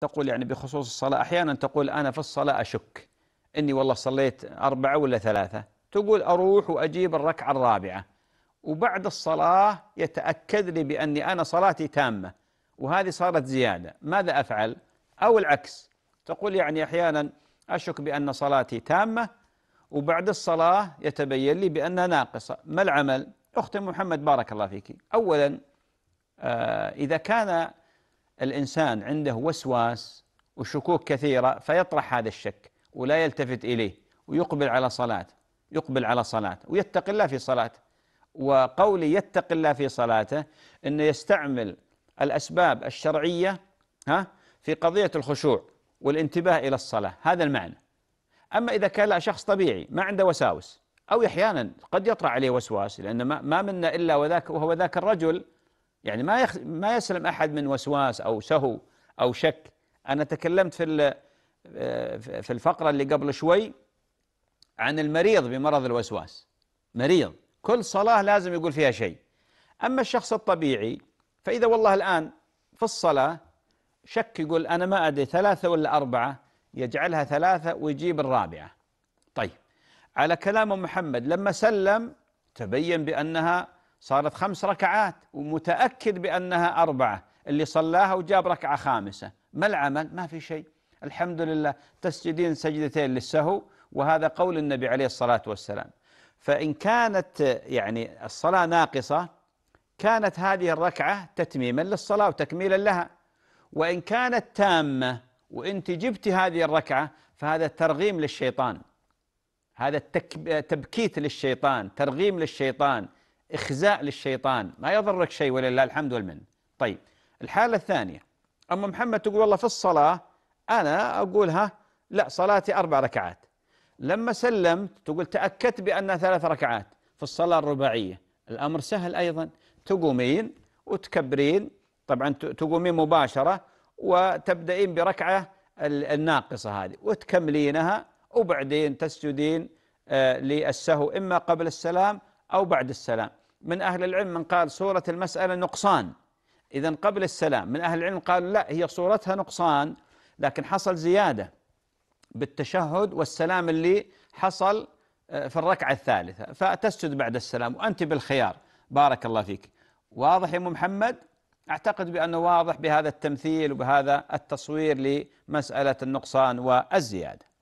تقول يعني بخصوص الصلاة أحيانا تقول أنا في الصلاة أشك إني والله صليت أربعة ولا ثلاثة تقول أروح وأجيب الركعة الرابعة وبعد الصلاة يتأكد لي بأني أنا صلاتي تامة وهذه صارت زيادة ماذا أفعل أو العكس تقول يعني أحيانا أشك بأن صلاتي تامة وبعد الصلاة يتبين لي بأنها ناقصة ما العمل أختي محمد بارك الله فيك أولا آه، إذا كان الإنسان عنده وسواس وشكوك كثيرة فيطرح هذا الشك ولا يلتفت إليه ويقبل على صلاه يقبل على صلاه ويتقي الله في صلاته وقولي يتقي الله في صلاته أنه يستعمل الأسباب الشرعية ها في قضية الخشوع والانتباه إلى الصلاة هذا المعنى أما إذا كان لا شخص طبيعي ما عنده وساوس أو أحيانا قد يطرأ عليه وسواس لأن ما منا إلا وذاك وهو ذاك الرجل يعني ما يخ... ما يسلم احد من وسواس او سهو او شك انا تكلمت في ال... آه، في الفقره اللي قبل شوي عن المريض بمرض الوسواس مريض كل صلاه لازم يقول فيها شيء اما الشخص الطبيعي فاذا والله الان في الصلاه شك يقول انا ما ادري ثلاثه ولا اربعه يجعلها ثلاثه ويجيب الرابعه طيب على كلام محمد لما سلم تبين بانها صارت خمس ركعات ومتأكد بأنها أربعة اللي صلاها وجاب ركعة خامسة ما العمل ما في شيء الحمد لله تسجدين سجدتين للسهو وهذا قول النبي عليه الصلاة والسلام فإن كانت يعني الصلاة ناقصة كانت هذه الركعة تتميما للصلاة وتكميلا لها وإن كانت تامة وإنت جبت هذه الركعة فهذا ترغيم للشيطان هذا تبكيت للشيطان ترغيم للشيطان إخزاء للشيطان ما يضرك شيء ولله الحمد والمن طيب الحالة الثانية أم محمد تقول والله في الصلاة أنا أقولها لا صلاتي أربع ركعات لما سلمت تقول تأكدت بأنها ثلاث ركعات في الصلاة الرباعية الأمر سهل أيضا تقومين وتكبرين طبعا تقومين مباشرة وتبدأين بركعة الناقصة هذه وتكملينها وبعدين تسجدين آه، للسهو إما قبل السلام أو بعد السلام من أهل العلم من قال صورة المسألة نقصان إذا قبل السلام من أهل العلم قال لا هي صورتها نقصان لكن حصل زيادة بالتشهد والسلام اللي حصل آه، في الركعة الثالثة فتسجد بعد السلام وأنت بالخيار بارك الله فيك واضح يا أم محمد أعتقد بأنه واضح بهذا التمثيل وبهذا التصوير لمسألة النقصان والزيادة